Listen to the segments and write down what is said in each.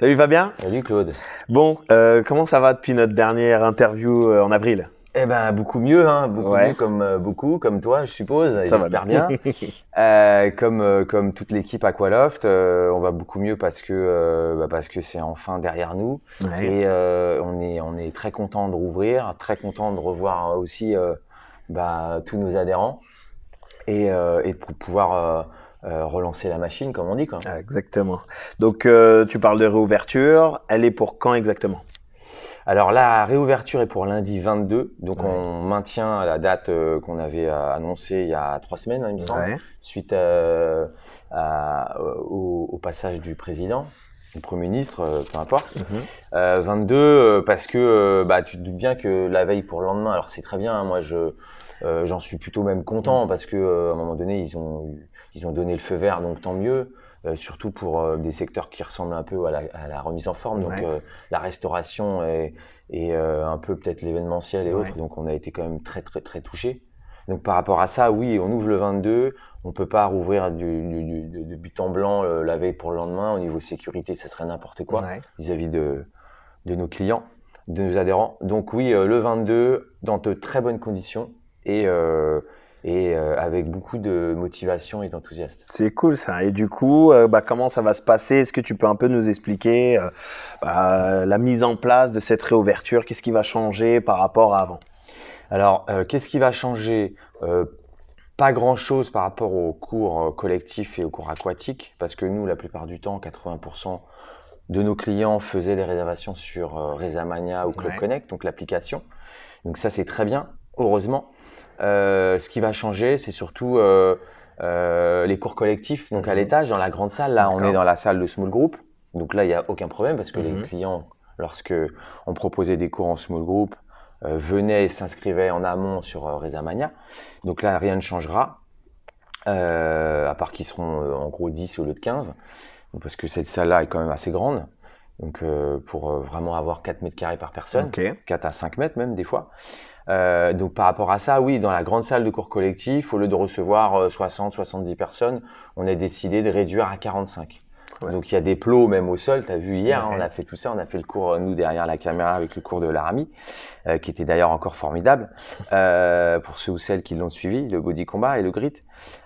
Salut Fabien. Salut Claude. Bon, euh, comment ça va depuis notre dernière interview euh, en avril eh ben beaucoup mieux, hein, beaucoup mieux comme euh, beaucoup comme toi, je suppose. Ça va bien. comme comme toute l'équipe Aqualoft, on va beaucoup mieux parce que bah, parce que c'est enfin derrière nous et on est on est très content de rouvrir, très content de revoir aussi bah, tous nos adhérents et, et de pouvoir euh, relancer la machine, comme on dit. Quoi. Ah, exactement. Donc, euh, tu parles de réouverture. Elle est pour quand exactement alors la réouverture est pour lundi 22, donc on maintient la date euh, qu'on avait annoncée il y a trois semaines, hein, suite au, passage du président du Premier ministre, peu importe. 22, mhm. parce que bah, tu te doutes bien que la veille pour le lendemain, alors c'est très bien, hein, moi je j'en suis plutôt même content mhm. parce que à un moment donné, ils ont eu ils ont donné le feu vert, donc tant mieux. Euh, surtout pour euh, des secteurs qui ressemblent un peu à la, remise en forme, donc euh, la restauration et, un peu peut-être l'événementiel et autres. Donc on a été quand même très très très touchés. Donc par rapport à ça, oui, on ouvre le 22, on ne peut pas rouvrir du, but en blanc la veille pour le lendemain. Au niveau sécurité, ça serait n'importe quoi vis-à-vis de, de, nos clients, de nos adhérents. Donc oui, le 22, dans de très bonnes conditions. Et et euh, avec beaucoup de motivation et d'enthousiasme. C'est cool ça. Et du coup, euh, bah, comment ça va se passer Est-ce que tu peux un peu nous expliquer euh, bah, la mise en place de cette réouverture Qu'est-ce qui va changer par rapport à avant Alors, qu'est-ce qui va changer pas grand-chose par rapport aux cours collectifs et aux cours aquatiques, parce que nous, la plupart du temps, 80% de nos clients faisaient des réservations sur Resamania ou Club Connect, donc l'application. Donc ça, c'est très bien, heureusement. Euh, ce qui va changer, c'est surtout euh, euh, les cours collectifs. Donc à mhm. l'étage, dans la grande salle, là, on est dans la salle de small group. Donc là, il n'y a aucun problème parce que les mhm. clients, lorsque on proposait des cours en small group, venaient et s'inscrivaient en amont sur Rezamania. Donc là, rien ne changera, à part qu'ils seront en gros 10 au lieu de 15, parce que cette salle-là est quand même assez grande. Donc pour vraiment avoir 4 mètres carrés par personne, 4 à 5 mètres même des fois. Euh, donc par rapport à ça, oui, dans la grande salle de cours collectif, au lieu de recevoir 60, euh, 70 personnes, on a décidé de réduire à 45. Donc il y a des plots même au sol, tu as vu hier, on a fait tout ça, on a fait le cours, euh, nous, derrière la caméra avec le cours de Laramie, euh, qui était d'ailleurs encore formidable, pour ceux ou celles qui l'ont suivi, le body combat et le grit.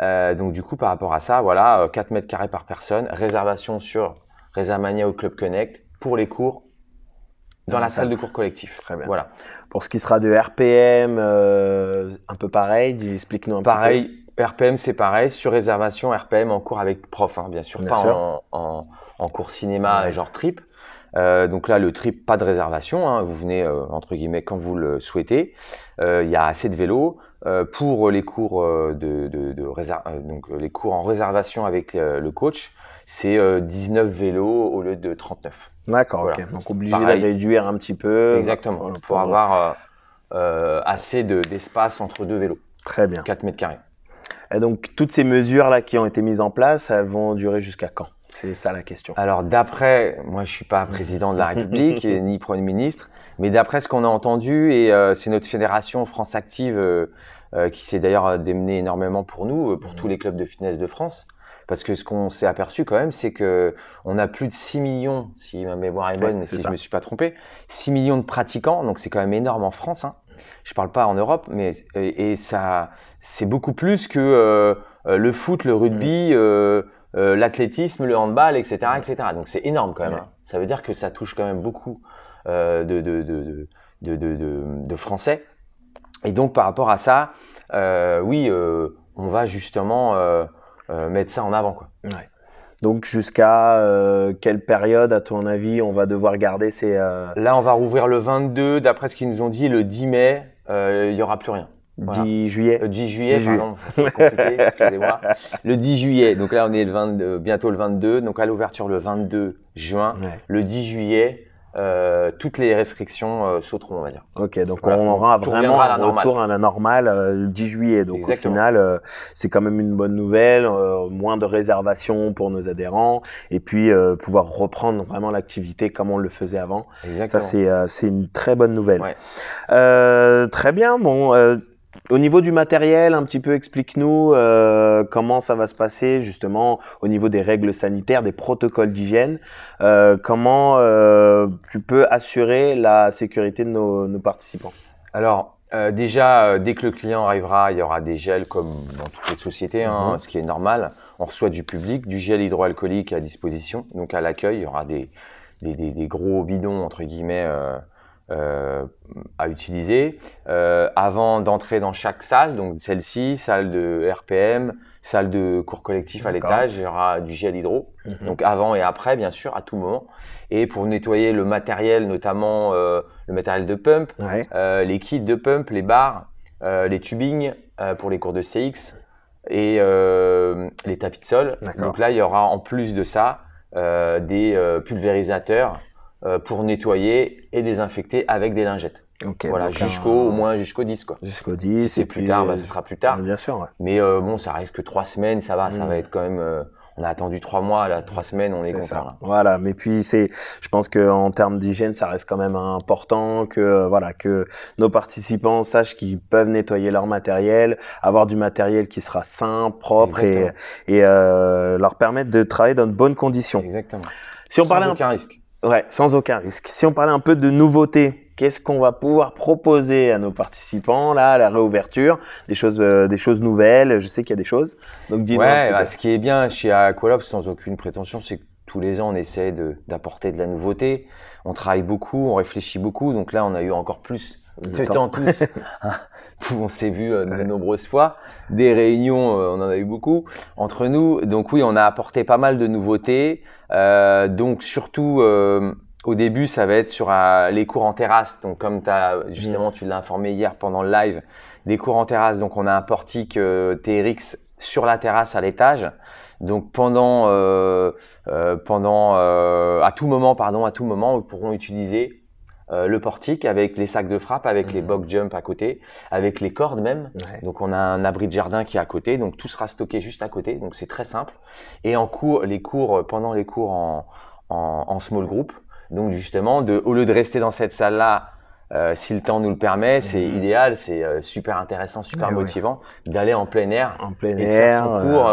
donc du coup, par rapport à ça, voilà, 4 mètres carrés par personne, réservation sur Rezamania au Club Connect, pour les cours dans la salle de cours collectif. Très bien. Voilà. Pour ce qui sera de RPM, euh, un peu pareil, explique-nous un peu. Pareil, RPM c'est pareil, sur réservation, RPM en cours avec prof, hein, bien sûr, pas En, cours cinéma et genre trip. Euh, donc là, le trip, pas de réservation, hein, vous venez euh, entre guillemets quand vous le souhaitez. Il y a assez de vélos. pour les cours, de, de, de, donc, les cours en réservation avec le coach, c'est 19 euh, vélos au lieu de 39. D'accord, donc obligé de réduire un petit peu. Euh, Exactement, pour, avoir euh, assez d'espace entre deux vélos. Très bien. 4 mètres carrés. Et donc, toutes ces mesures-là qui ont été mises en place, elles vont durer jusqu'à quand C'est ça la question. Alors, d'après, moi, je ne suis pas président de la République ni Premier ministre, mais d'après ce qu'on a entendu, et c'est notre fédération France Active qui s'est d'ailleurs démenée énormément pour nous, pour mmh. tous les clubs de fitness de France, parce que ce qu'on s'est aperçu quand même, c'est que on a plus de 6 millions, si ma mémoire est bonne, si je ne me suis pas trompé, 6 millions de pratiquants, donc c'est quand même énorme en France. Hein. Je ne parle pas en Europe, mais et, ça, c'est beaucoup plus que euh, le foot, le rugby, mm. euh, euh, l'athlétisme, le handball, etc., etc. Donc c'est énorme quand même. Hein. Ça veut dire que ça touche quand même beaucoup de, de, de, Français. Et donc par rapport à ça, oui, on va justement euh, mettre ça en avant. Quoi. Donc jusqu'à euh, quelle période, à ton avis, on va devoir garder ces... Euh, là, on va rouvrir le 22, d'après ce qu'ils nous ont dit, le 10 mai, il y n'y aura plus rien. 10 juillet 10 juillet, pardon, juillet. compliqué, excusez-moi. Le 10 juillet, donc là on est le bientôt le 22, donc à l'ouverture le 22 juin. Le 10 juillet, euh, toutes les restrictions euh, sauteront, on va dire. Ok, donc on aura vraiment à un retour à la normale euh, le 10 juillet. Donc au final, c'est quand même une bonne nouvelle, moins de réservations pour nos adhérents, et puis pouvoir reprendre vraiment l'activité comme on le faisait avant. Ça, c'est une très bonne nouvelle. très bien, bon, au niveau du matériel, un petit peu, explique-nous euh, comment ça va se passer justement au niveau des règles sanitaires, des protocoles d'hygiène. Euh, comment euh, tu peux assurer la sécurité de nos, participants Alors, déjà, dès que le client arrivera, il y aura des gels comme dans toutes les sociétés, hein, mhm. ce qui est normal. On reçoit du public, du gel hydroalcoolique à disposition. Donc à l'accueil, il y aura des, gros bidons, entre guillemets, euh, à utiliser euh, avant d'entrer dans chaque salle. Donc celle-ci, salle de RPM, salle de cours collectif à l'étage, il y aura du gel hydro. Mhm. Donc avant et après, bien sûr, à tout moment. Et pour nettoyer le matériel, notamment euh, le matériel de pump, les kits de pump, les barres, les tubings pour les cours de CX et les tapis de sol. Donc là, il y aura en plus de ça des pulvérisateurs euh, pour nettoyer et désinfecter avec des lingettes. voilà, jusqu'au, euh, moins jusqu'au 10 quoi. Jusqu'au 10. et plus tard, bah, ce sera plus tard. Bien sûr. Mais euh, bon, ça reste que trois semaines, ça va, ça hmm. va être quand même. on a attendu trois mois, là, trois hmm. semaines, on est, content. Voilà, mais puis c'est, je pense qu'en termes d'hygiène, ça reste quand même important que, voilà, que nos participants sachent qu'ils peuvent nettoyer leur matériel, avoir du matériel qui sera sain, propre et, et leur permettre de travailler dans de bonnes conditions. Exactement. Si on parlait aucun un... risque. Ouais, sans aucun risque. Si on parlait un peu de nouveautés, qu'est-ce qu'on va pouvoir proposer à nos participants là, à la réouverture, des choses, euh, des choses nouvelles. Je sais qu'il y a des choses. Donc dis Ouais, bah, ce qui est bien chez Aqualoft, sans aucune prétention, c'est que tous les ans, on essaie d'apporter de, la nouveauté. On travaille beaucoup, on réfléchit beaucoup. Donc là, on a eu encore plus du temps. tous. Hein on s'est vu euh, de nombreuses fois. Des réunions, euh, on en a eu beaucoup entre nous. Donc oui, on a apporté pas mal de nouveautés. Euh, donc surtout, euh, au début, ça va être sur les cours en terrasse. Donc comme as, justement, mmh. tu l'as informé hier pendant le live, des cours en terrasse. Donc on a un portique TRX sur la terrasse à l'étage. Donc pendant, pendant, à tout moment, pardon, à tout moment, nous pourrons utiliser euh, le portique avec les sacs de frappe, avec les mhm. box jump à côté, avec les cordes même. Donc on a un abri de jardin qui est à côté, donc tout sera stocké juste à côté, donc c'est très simple. Et en cours, les cours euh, pendant les cours en, en, small group, donc justement, de, au lieu de rester dans cette salle là. Euh, si le temps nous le permet, c'est mhm. idéal, c'est super intéressant, super ah motivant d'aller en plein air, en plein et en cours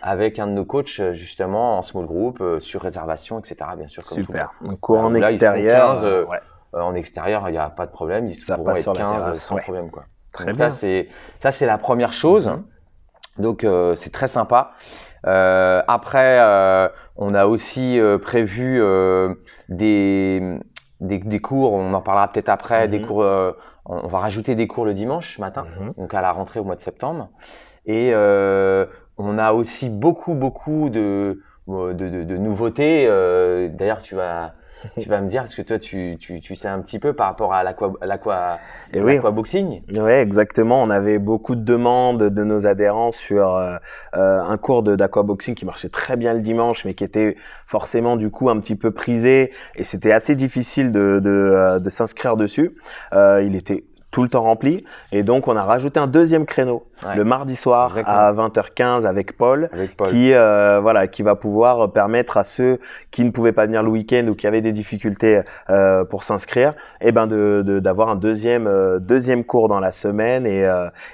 avec un de nos coachs justement en small group sur réservation etc bien sûr comme super donc cours en extérieur euh, en extérieur, il n'y a pas de problème. Ils pourront être 15 sans problème. Très bien. Ça, c'est la première chose. Mhm. Donc, euh, c'est très sympa. Euh, après, on a aussi prévu des, des, cours, on en parlera peut-être après, des mhm. cours, on va rajouter des cours le dimanche matin, mhm. donc à la rentrée au mois de septembre. Et on a aussi beaucoup, beaucoup de, de nouveautés. D'ailleurs, tu vas, tu vas me dire, parce que toi, tu, tu, tu sais un petit peu par rapport à eh l'aquaboxing. Oui. oui, exactement. On avait beaucoup de demandes de nos adhérents sur euh, euh, un cours d'aquaboxing qui marchait très bien le dimanche, mais qui était forcément du coup un petit peu prisé. Et c'était assez difficile de, de, euh, de s'inscrire dessus. il était tout le temps rempli. Et donc, on a rajouté un deuxième créneau le mardi soir à 20h15 avec Paul, qui euh, voilà, qui va pouvoir permettre à ceux qui ne pouvaient pas venir le week-end ou qui avaient des difficultés euh, pour s'inscrire, eh ben de d'avoir un deuxième euh, deuxième cours dans la semaine et,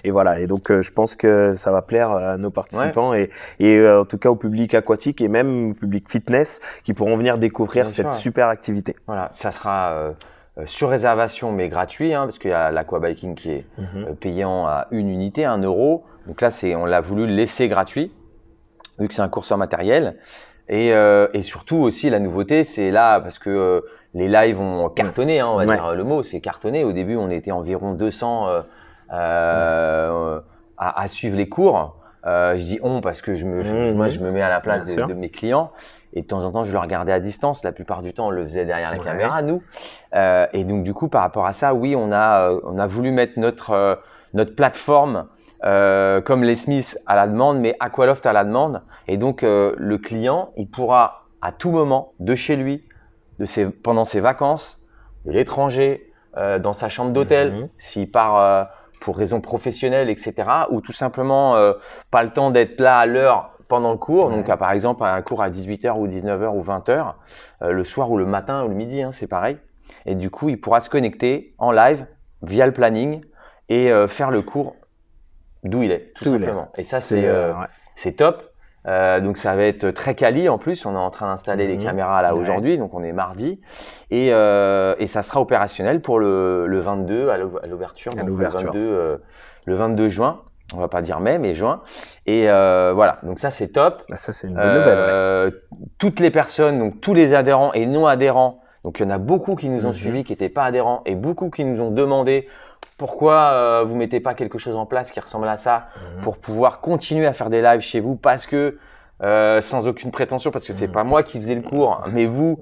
et voilà. Et donc, je pense que ça va plaire à nos participants et, et en tout cas au public aquatique et même au public fitness qui pourront venir découvrir cette super activité. Voilà, ça sera euh, sur réservation, mais gratuit, hein, parce qu'il y a l'aquabiking qui est mhm. euh, payant à une unité, un euro. Donc là, c'est, on l'a voulu laisser gratuit, vu que c'est un cours matériel. Euh, et, surtout aussi, la nouveauté, c'est là, parce que les lives ont cartonné, hein, on va dire le mot, c'est cartonné. Au début, on était environ 200 à, suivre les cours. je dis on parce que je me, mhm. moi, je me mets à la place de, de, mes clients. Et de temps en temps, je le regardais à distance. La plupart du temps, on le faisait derrière la caméras. caméra, nous. Euh, et donc, du coup, par rapport à ça, oui, on a, euh, on a voulu mettre notre, euh, notre plateforme comme les Smiths à la demande, mais Aqualoft à la demande. Et donc, le client, il pourra à tout moment, de chez lui, de ses, pendant ses vacances, de l'étranger, dans sa chambre d'hôtel, mhm. s'il part pour raison professionnelle, etc., ou tout simplement pas le temps d'être là à l'heure pendant le cours, donc par exemple un cours à 18h ou 19h ou 20h, euh, le soir ou le matin ou le midi, hein, c'est pareil. Et du coup, il pourra se connecter en live via le planning et euh, faire le cours d'où il est, tout, simplement. Et ça, c'est c'est euh, top. donc ça va être très quali en plus, on est en train d'installer les mhm. caméras là aujourd'hui, donc on est mardi, et, et, ça sera opérationnel pour le, le 22 à l'ouverture, le le 22 juin on va pas dire mai, mais juin. Et euh, voilà, donc ça c'est top. Bah, ça c'est une bonne nouvelle. Euh, toutes les personnes, donc tous les adhérents et non adhérents, donc il y en a beaucoup qui nous ont mhm. suivis, qui n'étaient pas adhérents, et beaucoup qui nous ont demandé pourquoi euh, vous mettez pas quelque chose en place qui ressemble à ça mhm. pour pouvoir continuer à faire des lives chez vous parce que sans aucune prétention, parce que c'est mhm. pas moi qui faisais le cours, mais vous,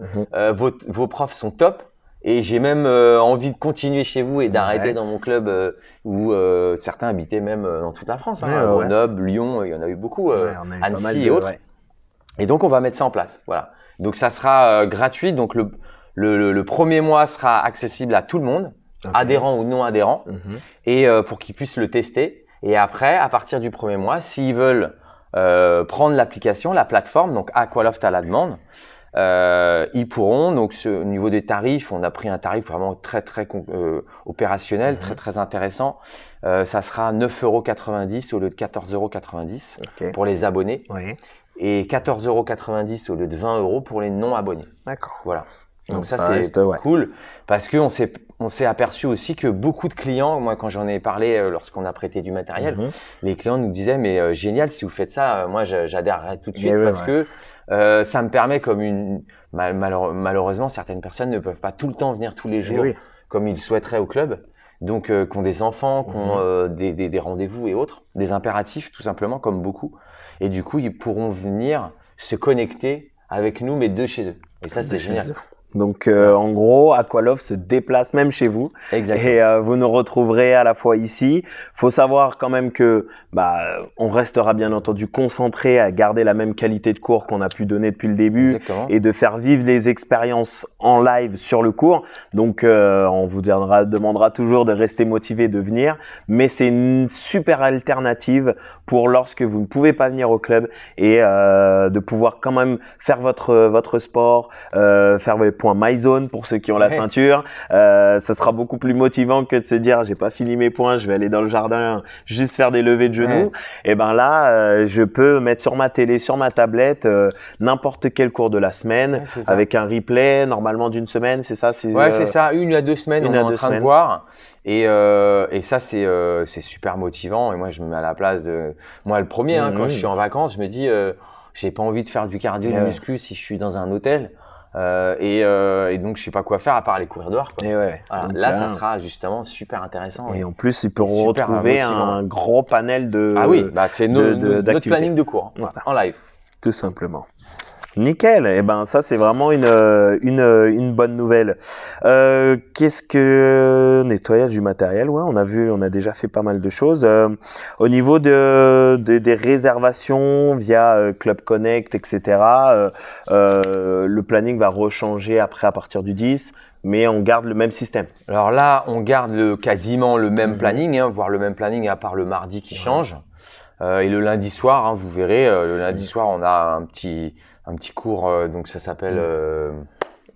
vos, vos profs sont top. Et j'ai même euh, envie de continuer chez vous et d'arrêter dans mon club euh, où euh, certains habitaient même dans toute la France, hein, Grenoble, Lyon, il y en a eu beaucoup, Annecy et autres. Et donc on va mettre ça en place. Voilà. Donc ça sera gratuit. Donc le, le, premier mois sera accessible à tout le monde, adhérents adhérent ou non adhérent, mhm. et pour qu'ils puissent le tester. Et après, à partir du premier mois, s'ils veulent prendre l'application, la plateforme, donc Aqualoft à la demande. Euh, ils pourront. Donc, ce, au niveau des tarifs, on a pris un tarif vraiment très, très euh, opérationnel, très, mhm. très intéressant. Euh, ça sera 9,90 euros au lieu de 14,90 euros pour les abonnés. Et 14,90 euros au lieu de 20 euros pour les non-abonnés. D'accord. Voilà. Donc, ça, c'est cool parce qu'on s'est on s'est aperçu aussi que beaucoup de clients, moi quand j'en ai parlé euh, lorsqu'on a prêté du matériel, mhm. les clients nous disaient mais euh, génial si vous faites ça, euh, moi j'adhérerais tout de eh suite parce que ça me permet comme une malheureusement certaines personnes ne peuvent pas tout le temps venir tous les eh jours comme ils souhaiteraient au club, donc qu'ont des enfants, qu'ont mhm. des, des rendez-vous et autres, des impératifs tout simplement comme beaucoup, et du coup ils pourront venir se connecter avec nous mais de chez eux. Et ça c'est génial. Donc euh, en gros, Aqualove se déplace même chez vous et euh, vous nous retrouverez à la fois ici. Faut savoir quand même que bah on restera bien entendu concentré à garder la même qualité de cours qu'on a pu donner depuis le début et de faire vivre les expériences en live sur le cours. Donc euh, on vous demandera, demandera toujours de rester motivé de venir, mais c'est une super alternative pour lorsque vous ne pouvez pas venir au club et de pouvoir quand même faire votre votre sport, faire vos points zone pour ceux qui ont la ceinture. Euh, ça sera beaucoup plus motivant que de se dire j'ai pas fini mes points, je vais aller dans le jardin juste faire des levées de genoux. Et ben là, euh, je peux mettre sur ma télé, sur ma tablette euh, n'importe quel cours de la semaine avec un replay normalement d'une semaine, c'est ça Ouais, c'est ça, une à deux semaines, on est en train de voir. Et, et, ça, c'est super motivant. Et moi, je me mets à la place de. Moi, le premier, hein, quand mmh. je suis en vacances, je me dis, je j'ai pas envie de faire du cardio, du muscu si je suis dans un hôtel. Euh, euh, et, donc, je sais pas quoi faire à part les courir dehors. Quoi. ouais. Là, euh, ça sera justement super intéressant. Et en plus, ils pourront retrouver un gros panel de. Ah oui, bah, c'est notre planning de cours en live. Tout simplement. Nickel. Et eh ben ça c'est vraiment une, euh, euh, une, bonne nouvelle. Euh, qu'est-ce que nettoyage du matériel Ouais, on a vu, on a déjà fait pas mal de choses. au niveau de, des réservations via Club Connect, etc. le planning va rechanger après à partir du 10 mais on garde le même système. Alors là, on garde quasiment le même mhm. planning, hein, voire le même planning à part le mardi qui change. et le lundi soir, hein, vous verrez, le lundi soir, on a un petit, un petit cours, euh, donc ça s'appelle mm. euh,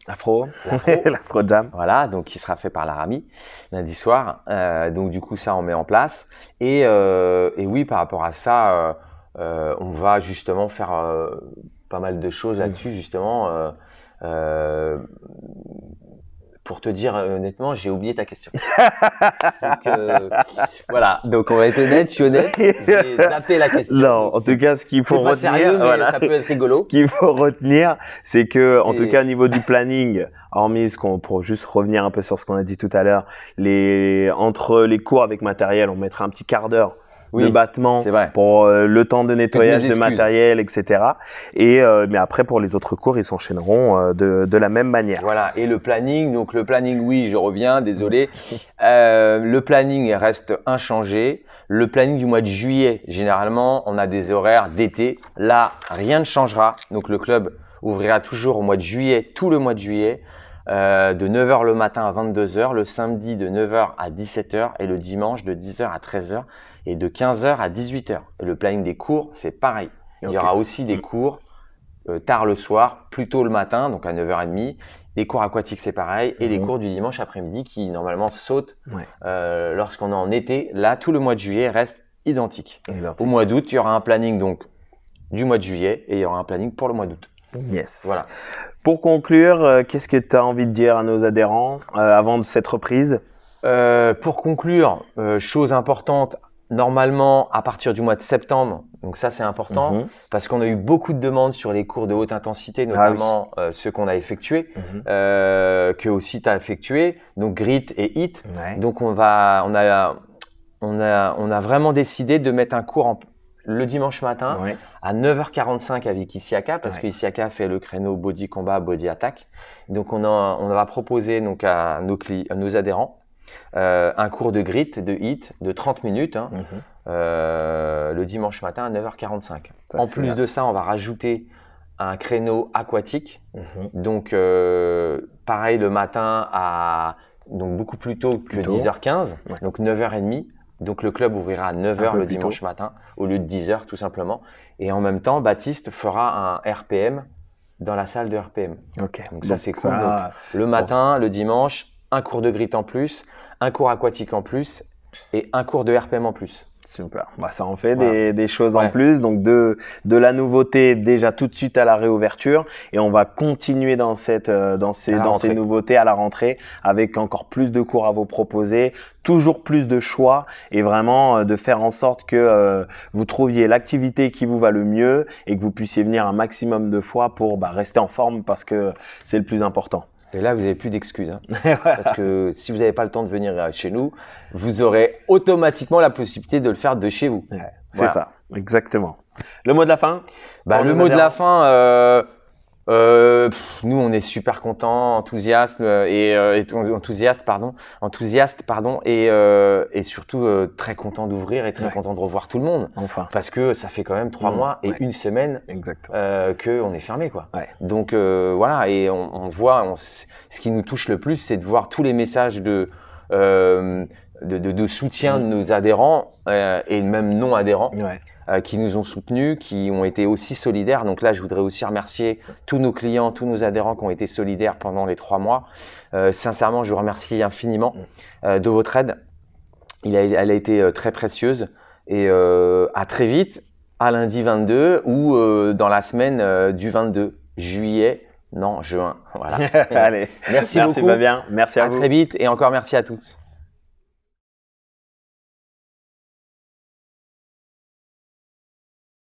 Afro, l'afro, jam. Voilà, donc qui sera fait par Laramie lundi soir. Euh, donc du coup ça on met en place. Et, et oui, par rapport à ça, on va justement faire pas mal de choses mm. là-dessus justement pour te dire euh, honnêtement, j'ai oublié ta question. Euh, voilà, donc on va être honnête, je suis honnête, j'ai zappé la question. Non, en tout cas, ce qu'il faut retenir, voilà. ça peut être rigolo. Ce qu'il faut retenir, c'est que, en tout cas, au niveau du planning, hormis qu'on, pour juste revenir un peu sur ce qu'on a dit tout à l'heure, les, entre les cours avec matériel, on mettra un petit quart d'heure oui, de battement pour euh, le temps de nettoyage de matériel, etc. Et euh, mais après pour les autres cours, ils s'enchaîneront euh, de, de, la même manière. Voilà. Et le planning, donc le planning, oui, je reviens, désolé. le planning reste inchangé. Le planning du mois de juillet, généralement, on a des horaires d'été. Là, rien ne changera. Donc le club ouvrira toujours au mois de juillet, tout le mois de juillet. Euh, de 9h le matin à 22h, le samedi de 9h à 17h et le dimanche de 10h à 13h. Et de 15h à 18h. Le planning des cours, c'est pareil. Il y aura aussi des mm. cours euh, tard le soir, plus tôt le matin, donc à 9h30. des cours aquatiques, c'est pareil. Et des les mm. cours du dimanche après-midi qui, normalement, sautent euh, lorsqu'on est en été. Là, tout le mois de juillet reste identique. Ben, Au mois d'août, il y aura un planning donc du mois de juillet et il y aura un planning pour le mois d'août. Yes. Voilà. Pour conclure, euh, qu'est-ce que tu as envie de dire à nos adhérents avant de cette reprise pour conclure, chose importante normalement à partir du mois de septembre. Donc ça, c'est important mhm. parce qu'on a eu beaucoup de demandes sur les cours de haute intensité, ah notamment euh, ceux qu'on a effectués, mhm. euh, que aussi tu as effectués, donc grit et hit. Donc on va, on a, on a, on a vraiment décidé de mettre un cours le dimanche matin à 9h45 avec iciaka parce que fait le créneau body combat, body attack. Donc on, on va proposer donc à nos, à nos adhérents euh, un cours de grit, de hit, de 30 minutes, hein. mhm. euh, le dimanche matin à 9h45. en plus de ça, on va rajouter un créneau aquatique. Mhm. Donc, euh, pareil, le matin à donc beaucoup plus tôt que 10h15, donc 9h30. Donc, le club ouvrira à 9h le dimanche matin au lieu de 10h, tout simplement. Et en même temps, Baptiste fera un RPM dans la salle de RPM. Ok. Donc, ça, c'est Ça... le matin, le dimanche, un cours de grit en plus, un cours aquatique en plus et un cours de RPM en plus. Super. Bah, ça en fait des, choses en plus. Donc, de, de la nouveauté déjà tout de suite à la réouverture. Et on va continuer dans, cette, euh, dans, ces, dans ces nouveautés à la rentrée avec encore plus de cours à vous proposer, toujours plus de choix et vraiment euh, de faire en sorte que euh, vous trouviez l'activité qui vous va le mieux et que vous puissiez venir un maximum de fois pour bah, rester en forme parce que c'est le plus important. Et là, vous n'avez plus d'excuses. Hein. Parce que si vous n'avez pas le temps de venir chez nous, vous aurez automatiquement la possibilité de le faire de chez vous. c'est ça, exactement. Le mot de la fin bah, Le mot de la fin, euh, euh, nous, on est super contents, enthousiastes euh, et, euh, pardon, enthousiastes, pardon, et, euh, et surtout très contents d'ouvrir et très contents de revoir tout le monde. Enfin. Parce que ça fait quand même trois mmh, mois et une semaine que on est fermé, quoi. Donc voilà, et on, voit, ce qui nous touche le plus, c'est de voir tous les messages de de, soutien de nos adhérents euh, et même non adhérents euh, qui nous ont soutenus, qui ont été aussi solidaires. Donc là, je voudrais aussi remercier tous nos clients, tous nos adhérents qui ont été solidaires pendant les trois mois. Euh, sincèrement, je vous remercie infiniment mm. de votre aide. Il a, elle a été très précieuse et à très vite, à lundi 22 ou dans la semaine du 22 juillet. Non, juin. Voilà. Allez. Merci, merci beaucoup. Fabien. Merci à vous. À très vite et encore merci à tous.